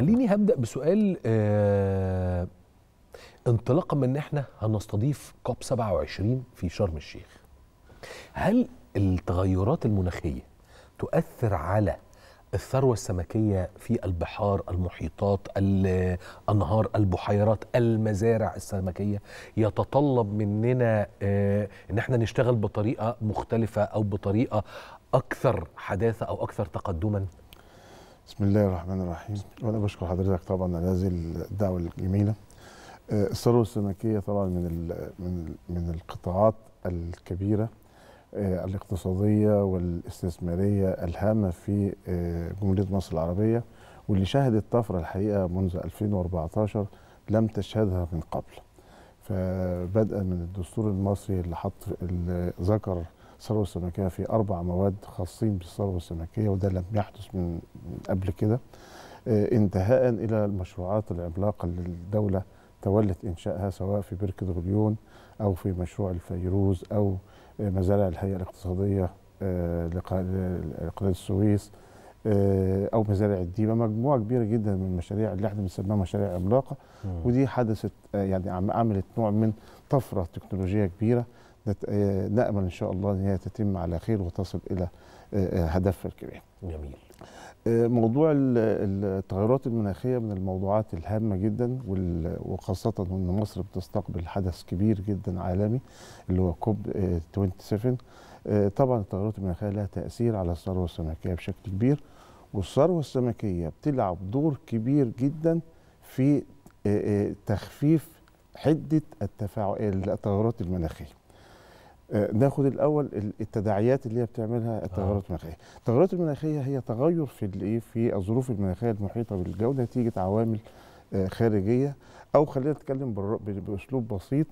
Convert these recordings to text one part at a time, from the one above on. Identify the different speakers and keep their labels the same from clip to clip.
Speaker 1: خليني هبدا بسؤال آه انطلاقا من ان احنا هنستضيف كوب 27 في شرم الشيخ هل التغيرات المناخيه تؤثر على الثروه السمكيه في البحار المحيطات الانهار البحيرات المزارع السمكيه يتطلب مننا آه ان احنا نشتغل بطريقه مختلفه او بطريقه اكثر حداثه او اكثر تقدما
Speaker 2: بسم الله الرحمن الرحيم وانا بشكر حضرتك طبعا على هذه الدعوه الجميله آه، الثروه السمكيه طبعا من من من القطاعات الكبيره آه، الاقتصاديه والاستثماريه الهامه في آه، جمهوريه مصر العربيه واللي شهدت طفره الحقيقه منذ 2014 لم تشهدها من قبل فبدءا من الدستور المصري اللي حط اللي ذكر الثروه السمكيه في اربع مواد خاصين بالثروه السمكيه وده لم يحدث من قبل كده آه، انتهاء الى المشروعات العملاقه اللي الدوله تولت انشائها سواء في بركه غليون او في مشروع الفيروز او آه، مزارع الهيئه الاقتصاديه آه، لقناه السويس او مزارع الديبه مجموعه كبيره جدا من المشاريع اللي احنا بنسميها مشاريع عملاقه ودي حدثت يعني عملت نوع من طفره تكنولوجيه كبيره آه، نامل ان شاء الله ان هي تتم على خير وتصل الى آه، آه، هدفها الكبير. جميل. موضوع التغيرات المناخيه من الموضوعات الهامه جدا وخاصه ان مصر بتستقبل حدث كبير جدا عالمي اللي هو كوب 27 طبعا التغيرات المناخيه لها تاثير على الثروه السمكيه بشكل كبير والثروه السمكيه بتلعب دور كبير جدا في تخفيف حده التفاعل التغيرات المناخيه آه، ناخد الاول التداعيات اللي هي بتعملها التغيرات آه. المناخيه التغيرات المناخيه هي تغير في الايه في الظروف المناخيه المحيطه بالجو نتيجه عوامل آه، خارجيه او خلينا نتكلم باسلوب بسيط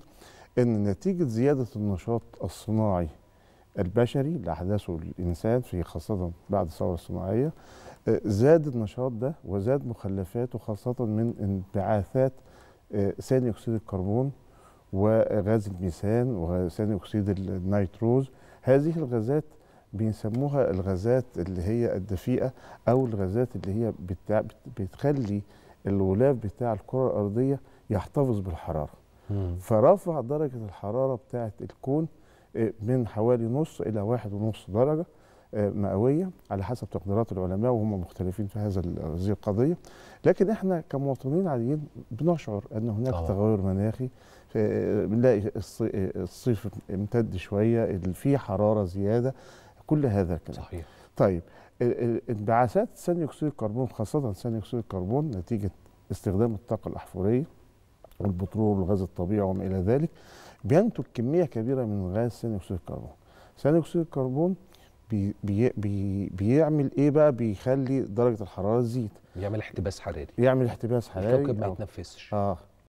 Speaker 2: ان نتيجه زياده النشاط الصناعي البشري اللي احداثه الانسان في خاصه بعد الثوره الصناعيه زاد النشاط ده وزاد مخلفاته خاصه من انبعاثات ثاني اكسيد الكربون وغاز الميثان وثاني اكسيد النيتروز هذه الغازات بيسموها الغازات اللي هي الدفيئه او الغازات اللي هي بتاع بتخلي الغلاف بتاع الكره الارضيه يحتفظ بالحراره مم. فرفع درجه الحراره بتاعه الكون آه، من حوالي نص الى واحد ونص درجه مئويه على حسب تقديرات العلماء وهم مختلفين في هذا هذه القضيه لكن احنا كمواطنين عاديين بنشعر ان هناك طبعا. آه. تغير مناخي بنلاقي الصيف امتد شويه في حراره زياده كل هذا الكلام صحيح طيب انبعاثات ثاني اكسيد الكربون خاصه ثاني اكسيد الكربون نتيجه استخدام الطاقه الاحفوريه والبترول والغاز الطبيعي وما الى ذلك بينتج كميه كبيره من غاز ثاني اكسيد الكربون ثاني اكسيد الكربون بي بي بيعمل ايه بقى بيخلي درجه الحراره تزيد
Speaker 1: بيعمل احتباس
Speaker 2: حراري يعمل احتباس حراري الكوكب ما آه.
Speaker 1: يتنفسش اه